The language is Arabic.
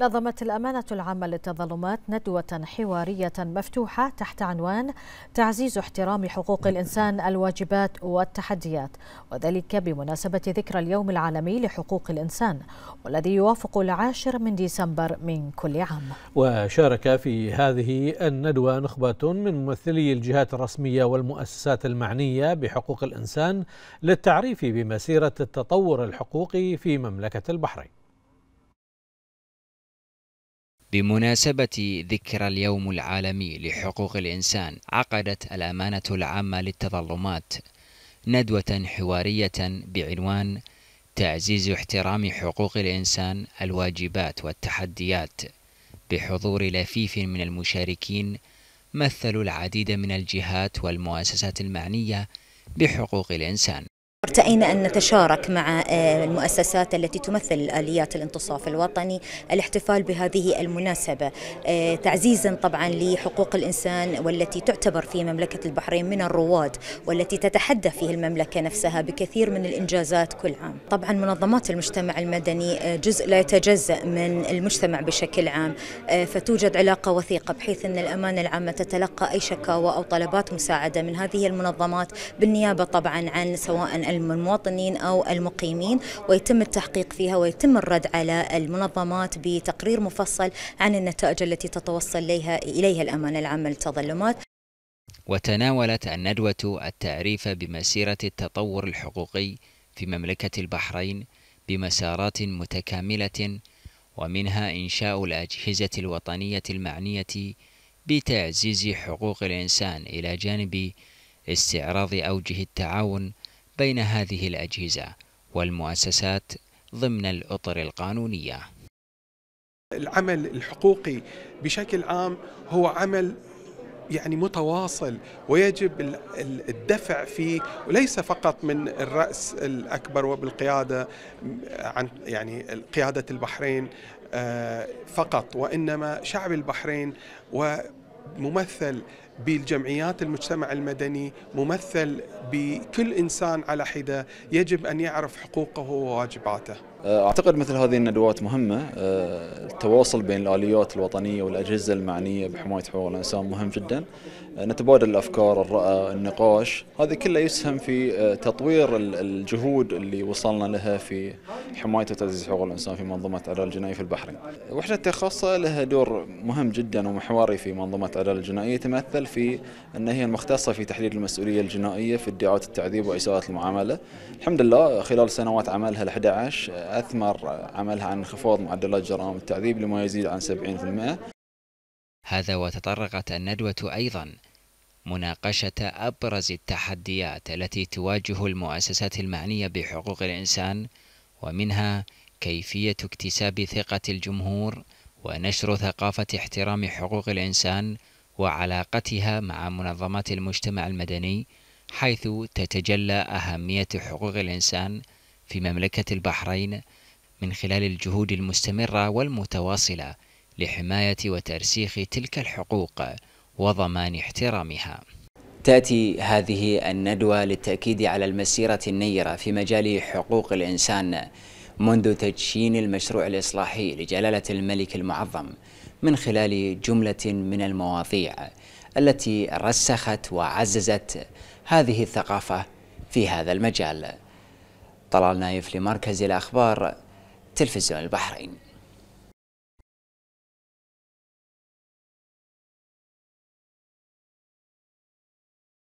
نظمت الأمانة العامة للتظلمات ندوة حوارية مفتوحة تحت عنوان تعزيز احترام حقوق الإنسان الواجبات والتحديات وذلك بمناسبة ذكرى اليوم العالمي لحقوق الإنسان والذي يوافق العاشر من ديسمبر من كل عام وشارك في هذه الندوة نخبة من ممثلي الجهات الرسمية والمؤسسات المعنية بحقوق الإنسان للتعريف بمسيرة التطور الحقوقي في مملكة البحرين بمناسبة ذكرى اليوم العالمي لحقوق الإنسان عقدت الأمانة العامة للتظلمات ندوة حوارية بعنوان تعزيز احترام حقوق الإنسان الواجبات والتحديات بحضور لفيف من المشاركين مثلوا العديد من الجهات والمؤسسات المعنية بحقوق الإنسان اقتئينا أن نتشارك مع آه، المؤسسات التي تمثل آليات الانتصاف الوطني الاحتفال بهذه المناسبة آه، تعزيزا طبعا لحقوق الإنسان والتي تعتبر في مملكة البحرين من الرواد والتي تتحدى فيه المملكة نفسها بكثير من الإنجازات كل عام طبعا منظمات المجتمع المدني آه، جزء لا يتجزأ من المجتمع بشكل عام فتوجد علاقة وثيقة بحيث أن الأمانة العامة تتلقى أي شكاوى أو طلبات مساعدة من هذه المنظمات بالنيابة طبعا عن سواء من المواطنين أو المقيمين ويتم التحقيق فيها ويتم الرد على المنظمات بتقرير مفصل عن النتائج التي تتوصل إليها, إليها الأمانة العامة للتظلمات وتناولت الندوة التعريف بمسيرة التطور الحقوقي في مملكة البحرين بمسارات متكاملة ومنها إنشاء الأجهزة الوطنية المعنية بتعزيز حقوق الإنسان إلى جانب استعراض أوجه التعاون بين هذه الأجهزة والمؤسسات ضمن الأطر القانونية العمل الحقوقي بشكل عام هو عمل يعني متواصل ويجب الدفع فيه وليس فقط من الرأس الأكبر وبالقيادة عن يعني قيادة البحرين آه، فقط وإنما شعب البحرين و ممثل بالجمعيات المجتمع المدني ممثل بكل إنسان على حدة يجب أن يعرف حقوقه وواجباته أه، أعتقد مثل هذه الندوات مهمة أه، التواصل بين الآليات الوطنية والأجهزة المعنية بحماية حقوق الإنسان مهم جدا أه، نتبادل الأفكار الرأى النقاش هذا كله يسهم في تطوير الجهود اللي وصلنا لها في حماية وتعزيز حقوق الإنسان في منظومة عدالة الجنائي في البحرين وحدة خاصة لها دور مهم جدا ومحوري في منظومة الفعل الجنائية يتمثل في أن هي المختصة في تحديد المسؤولية الجنائية في ادعاءات التعذيب وإساءة المعاملة الحمد لله خلال سنوات عملها ال11 أثمر عملها عن انخفاض معدلات جرائم التعذيب لما يزيد عن 70% هذا وتطرقت الندوة أيضا مناقشة أبرز التحديات التي تواجه المؤسسات المعنية بحقوق الإنسان ومنها كيفية اكتساب ثقة الجمهور ونشر ثقافة احترام حقوق الإنسان وعلاقتها مع منظمات المجتمع المدني حيث تتجلى أهمية حقوق الإنسان في مملكة البحرين من خلال الجهود المستمرة والمتواصلة لحماية وترسيخ تلك الحقوق وضمان احترامها. تأتي هذه الندوة للتأكيد على المسيرة النيرة في مجال حقوق الإنسان منذ تدشين المشروع الإصلاحي لجلالة الملك المعظم من خلال جملة من المواضيع التي رسخت وعززت هذه الثقافة في هذا المجال طلال نايف لمركز الأخبار تلفزيون البحرين